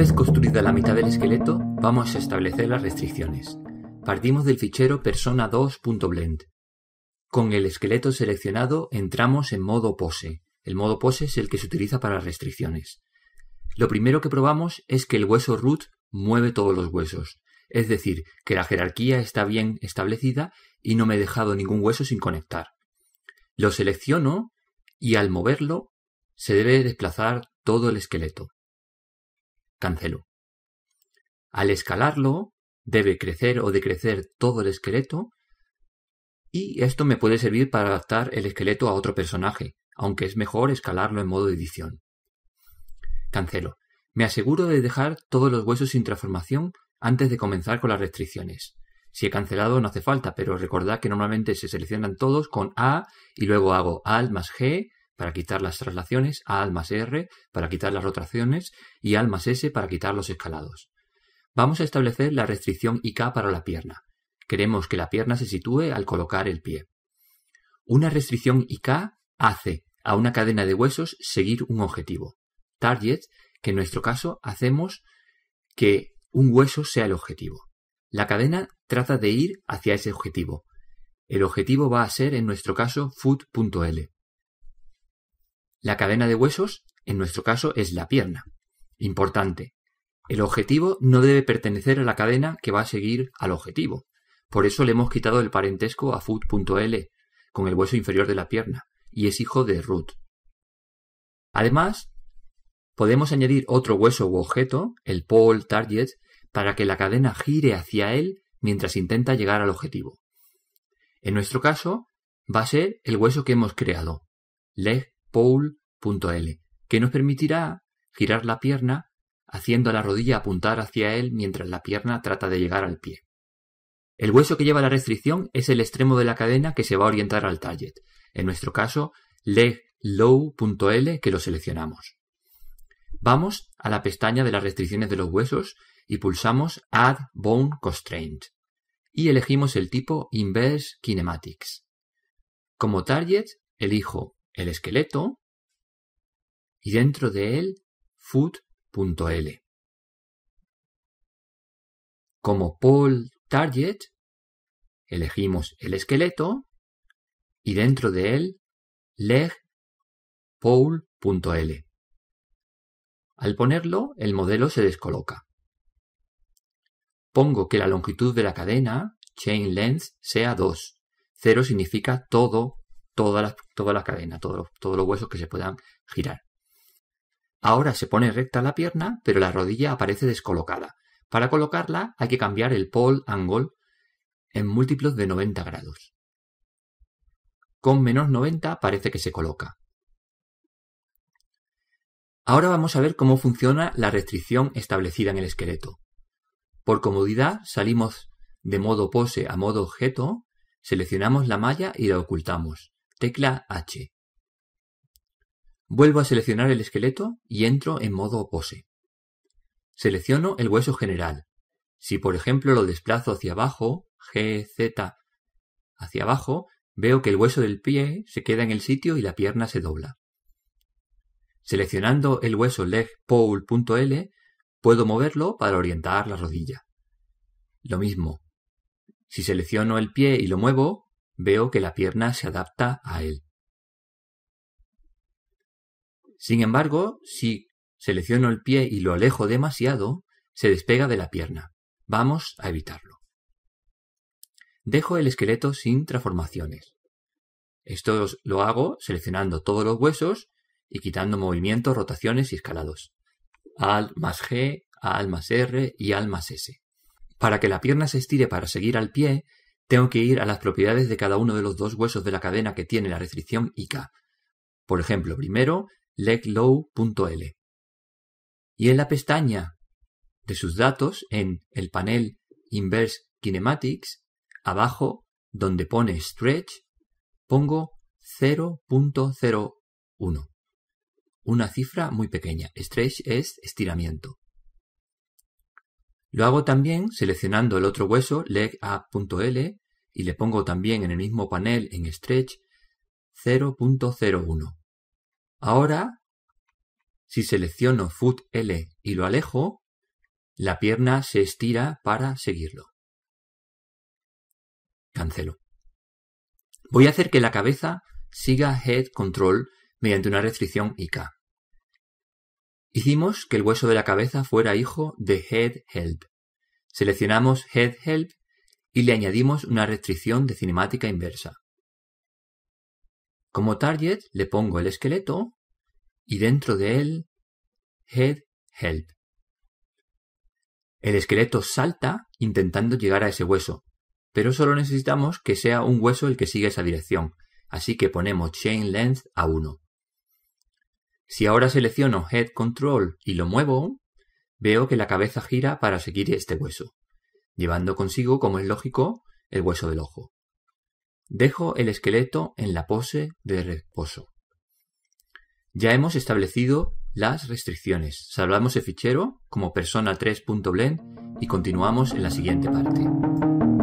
vez construida la mitad del esqueleto, vamos a establecer las restricciones. Partimos del fichero persona2.blend. Con el esqueleto seleccionado entramos en modo pose. El modo pose es el que se utiliza para restricciones. Lo primero que probamos es que el hueso root mueve todos los huesos, es decir, que la jerarquía está bien establecida y no me he dejado ningún hueso sin conectar. Lo selecciono y al moverlo se debe desplazar todo el esqueleto cancelo. Al escalarlo, debe crecer o decrecer todo el esqueleto y esto me puede servir para adaptar el esqueleto a otro personaje, aunque es mejor escalarlo en modo edición. Cancelo. Me aseguro de dejar todos los huesos sin transformación antes de comenzar con las restricciones. Si he cancelado no hace falta, pero recordad que normalmente se seleccionan todos con A y luego hago Alt más G para quitar las traslaciones, A almas R para quitar las rotaciones y almas S para quitar los escalados. Vamos a establecer la restricción IK para la pierna. Queremos que la pierna se sitúe al colocar el pie. Una restricción IK hace a una cadena de huesos seguir un objetivo. Target, que en nuestro caso hacemos que un hueso sea el objetivo. La cadena trata de ir hacia ese objetivo. El objetivo va a ser en nuestro caso foot.l. La cadena de huesos, en nuestro caso, es la pierna. Importante. El objetivo no debe pertenecer a la cadena que va a seguir al objetivo. Por eso le hemos quitado el parentesco a foot.l con el hueso inferior de la pierna, y es hijo de root. Además, podemos añadir otro hueso u objeto, el pole target, para que la cadena gire hacia él mientras intenta llegar al objetivo. En nuestro caso, va a ser el hueso que hemos creado, leg Pole.L, que nos permitirá girar la pierna haciendo la rodilla apuntar hacia él mientras la pierna trata de llegar al pie. El hueso que lleva la restricción es el extremo de la cadena que se va a orientar al target, en nuestro caso leglow.l que lo seleccionamos. Vamos a la pestaña de las restricciones de los huesos y pulsamos Add Bone Constraint y elegimos el tipo Inverse Kinematics. Como target elijo el esqueleto y dentro de él foot.l. Como pole target, elegimos el esqueleto y dentro de él leg pole.l Al ponerlo, el modelo se descoloca. Pongo que la longitud de la cadena, chain length, sea 2. 0 significa todo Toda la cadena, todos todos los huesos que se puedan girar. Ahora se pone recta la pierna, pero la rodilla aparece descolocada. Para colocarla hay que cambiar el pole angle en múltiplos de 90 grados. Con menos 90 parece que se coloca. Ahora vamos a ver cómo funciona la restricción establecida en el esqueleto. Por comodidad salimos de modo pose a modo objeto, seleccionamos la malla y la ocultamos tecla H. Vuelvo a seleccionar el esqueleto y entro en modo pose. Selecciono el hueso general. Si por ejemplo lo desplazo hacia abajo, G, Z, hacia abajo, veo que el hueso del pie se queda en el sitio y la pierna se dobla. Seleccionando el hueso legpole.l puedo moverlo para orientar la rodilla. Lo mismo. Si selecciono el pie y lo muevo, veo que la pierna se adapta a él. Sin embargo, si selecciono el pie y lo alejo demasiado, se despega de la pierna. Vamos a evitarlo. Dejo el esqueleto sin transformaciones. Esto lo hago seleccionando todos los huesos y quitando movimientos, rotaciones y escalados. Al más G, Al más R y Al más S. Para que la pierna se estire para seguir al pie, tengo que ir a las propiedades de cada uno de los dos huesos de la cadena que tiene la restricción IK. Por ejemplo, primero leglow.l. E y en la pestaña de sus datos, en el panel Inverse Kinematics, abajo donde pone Stretch, pongo 0.01. Una cifra muy pequeña. Stretch es estiramiento. Lo hago también seleccionando el otro hueso legapp.l y le pongo también en el mismo panel en stretch 0.01. Ahora, si selecciono foot L y lo alejo, la pierna se estira para seguirlo. Cancelo. Voy a hacer que la cabeza siga head control mediante una restricción IK. Hicimos que el hueso de la cabeza fuera hijo de Head Help. Seleccionamos Head Help y le añadimos una restricción de cinemática inversa. Como target le pongo el esqueleto y dentro de él Head Help. El esqueleto salta intentando llegar a ese hueso, pero solo necesitamos que sea un hueso el que siga esa dirección, así que ponemos Chain Length a 1. Si ahora selecciono Head Control y lo muevo, veo que la cabeza gira para seguir este hueso, llevando consigo, como es lógico, el hueso del ojo. Dejo el esqueleto en la pose de reposo. Ya hemos establecido las restricciones. Salvamos el fichero como persona 3.blend y continuamos en la siguiente parte.